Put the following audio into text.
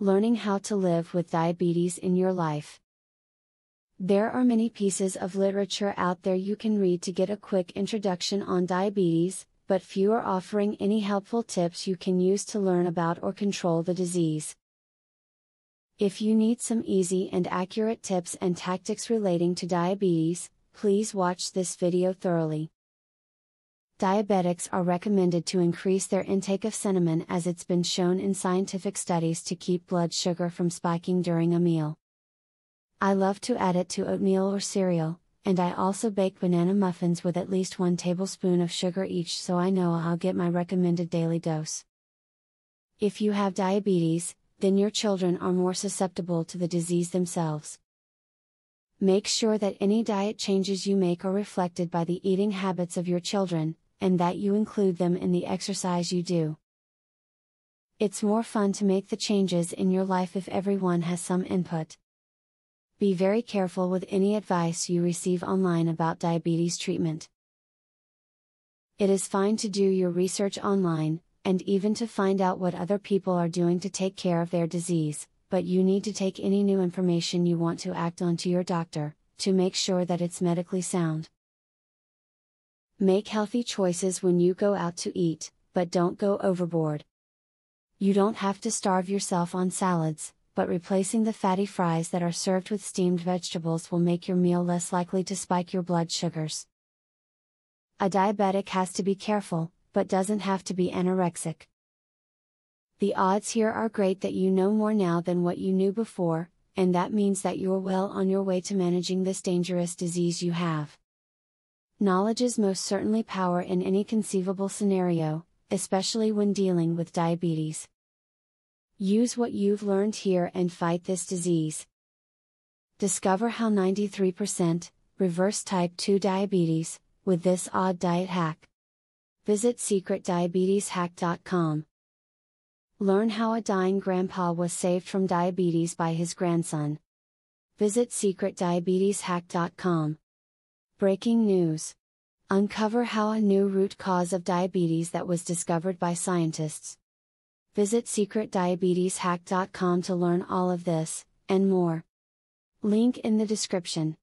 learning how to live with diabetes in your life. There are many pieces of literature out there you can read to get a quick introduction on diabetes, but few are offering any helpful tips you can use to learn about or control the disease. If you need some easy and accurate tips and tactics relating to diabetes, please watch this video thoroughly. Diabetics are recommended to increase their intake of cinnamon as it's been shown in scientific studies to keep blood sugar from spiking during a meal. I love to add it to oatmeal or cereal, and I also bake banana muffins with at least one tablespoon of sugar each so I know I'll get my recommended daily dose. If you have diabetes, then your children are more susceptible to the disease themselves. Make sure that any diet changes you make are reflected by the eating habits of your children, and that you include them in the exercise you do. It's more fun to make the changes in your life if everyone has some input. Be very careful with any advice you receive online about diabetes treatment. It is fine to do your research online, and even to find out what other people are doing to take care of their disease, but you need to take any new information you want to act on to your doctor, to make sure that it's medically sound. Make healthy choices when you go out to eat, but don't go overboard. You don't have to starve yourself on salads, but replacing the fatty fries that are served with steamed vegetables will make your meal less likely to spike your blood sugars. A diabetic has to be careful, but doesn't have to be anorexic. The odds here are great that you know more now than what you knew before, and that means that you're well on your way to managing this dangerous disease you have. Knowledge is most certainly power in any conceivable scenario, especially when dealing with diabetes. Use what you've learned here and fight this disease. Discover how 93% reverse type 2 diabetes with this odd diet hack. Visit secretdiabeteshack.com. Learn how a dying grandpa was saved from diabetes by his grandson. Visit secretdiabeteshack.com. Breaking news Uncover how a new root cause of diabetes that was discovered by scientists. Visit secretdiabeteshack.com to learn all of this, and more. Link in the description.